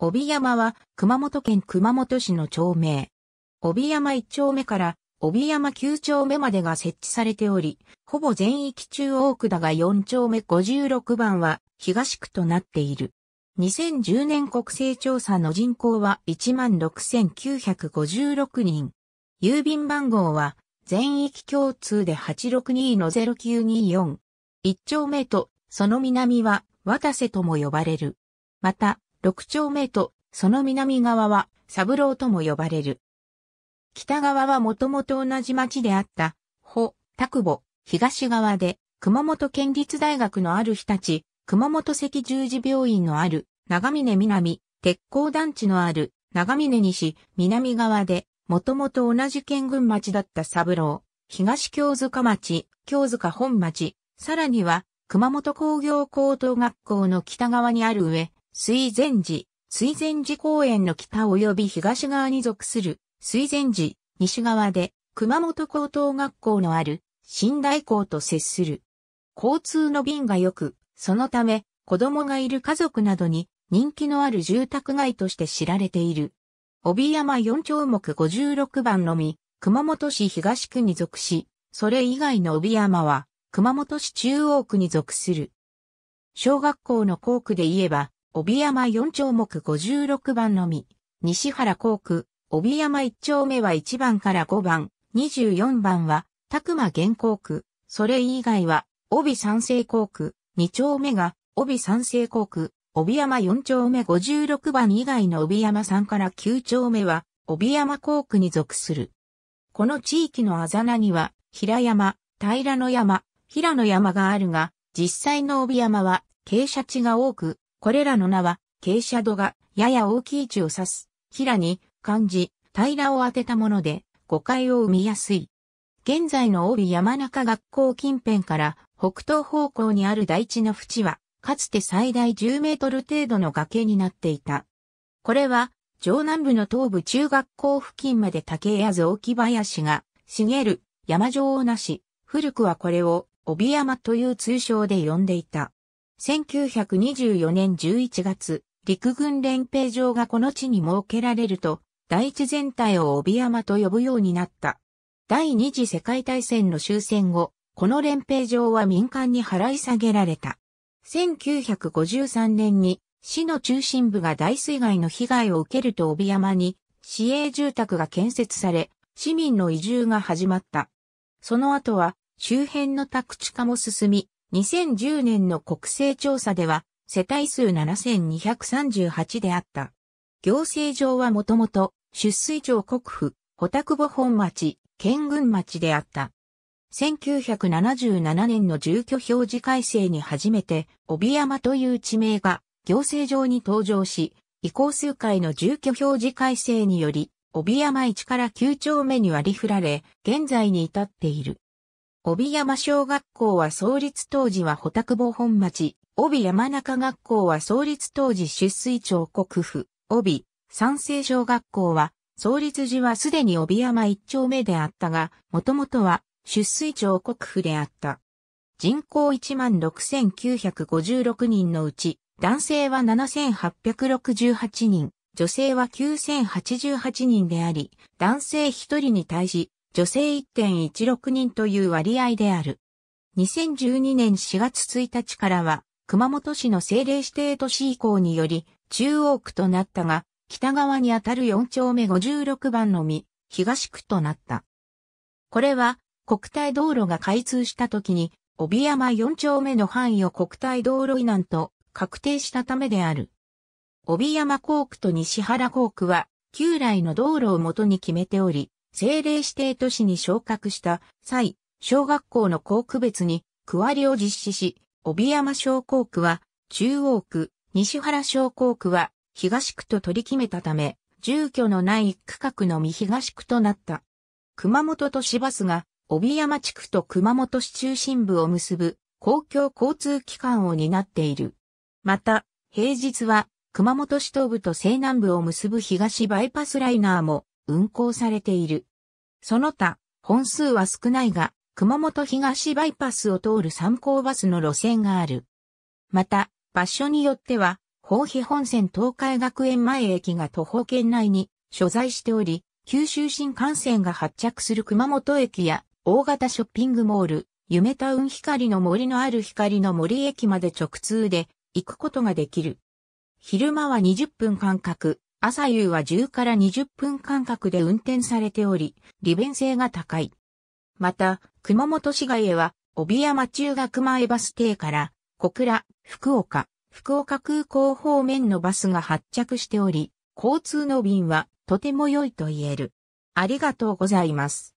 帯山は熊本県熊本市の町名。帯山1丁目から帯山9丁目までが設置されており、ほぼ全域中央区だが4丁目56番は東区となっている。2010年国勢調査の人口は16,956人。郵便番号は全域共通で862-0924。1丁目とその南は渡瀬とも呼ばれる。また、6丁目と、その南側は、サブローとも呼ばれる。北側はもともと同じ町であった、保、久保、東側で、熊本県立大学のある日立、熊本赤十字病院のある、長峰南、鉄鋼団地のある、長峰西、南側で、もともと同じ県群町だったサブロー、東京塚町、京塚本町、さらには、熊本工業高等学校の北側にある上、水前寺、水前寺公園の北及び東側に属する水前寺、西側で熊本高等学校のある新大校と接する。交通の便が良く、そのため子供がいる家族などに人気のある住宅街として知られている。帯山4丁目56番のみ、熊本市東区に属し、それ以外の帯山は熊本市中央区に属する。小学校の校区で言えば、帯山4丁目56番のみ、西原航区、帯山1丁目は1番から5番、24番は、拓馬原航区、それ以外は、帯三成航区、2丁目が、帯三成航区、帯山4丁目56番以外の帯山3から9丁目は、帯山航区に属する。この地域のあざなには、平山、平野山、平野山があるが、実際の帯山は、傾斜地が多く、これらの名は、傾斜度がやや大きい位置を指す、平に、漢字、平らを当てたもので、誤解を生みやすい。現在の帯山中学校近辺から北東方向にある大地の淵は、かつて最大10メートル程度の崖になっていた。これは、城南部の東部中学校付近まで竹や雑木林が茂る山城をなし、古くはこれを帯山という通称で呼んでいた。1924年11月、陸軍連兵場がこの地に設けられると、大地全体を帯山と呼ぶようになった。第二次世界大戦の終戦後、この連兵場は民間に払い下げられた。1953年に市の中心部が大水害の被害を受けると帯山に市営住宅が建設され、市民の移住が始まった。その後は周辺の宅地化も進み、2010年の国勢調査では、世帯数7238であった。行政上はもともと、出水町国府、保田久保本町、県群町であった。1977年の住居表示改正に初めて、帯山という地名が行政上に登場し、移行数回の住居表示改正により、帯山1から9丁目に割り振られ、現在に至っている。帯山小学校は創立当時は穂高坊本町、帯山中学校は創立当時出水町国府、帯、三世小学校は、創立時はすでに帯山一丁目であったが、もともとは出水町国府であった。人口16,956人のうち、男性は7,868人、女性は9,088人であり、男性1人に対し、女性1.16人という割合である。2012年4月1日からは、熊本市の政令指定都市移行により、中央区となったが、北側にあたる4丁目56番のみ、東区となった。これは、国体道路が開通した時に、帯山4丁目の範囲を国体道路以南と確定したためである。帯山校区と西原校区は、旧来の道路をもとに決めており、政令指定都市に昇格した際、小学校の校区別に区割りを実施し、帯山小校区は中央区、西原小校区は東区と取り決めたため、住居のない区画のみ東区となった。熊本都市バスが帯山地区と熊本市中心部を結ぶ公共交通機関を担っている。また、平日は熊本市東部と西南部を結ぶ東バイパスライナーも運行されている。その他、本数は少ないが、熊本東バイパスを通る参考バスの路線がある。また、場所によっては、宝庇本線東海学園前駅が徒歩圏内に所在しており、九州新幹線が発着する熊本駅や大型ショッピングモール、夢タウン光の森のある光の森駅まで直通で行くことができる。昼間は20分間隔、朝夕は10から20分間隔で運転されており、利便性が高い。また、熊本市街へは、帯山中学前バス停から、小倉、福岡、福岡空港方面のバスが発着しており、交通の便はとても良いと言える。ありがとうございます。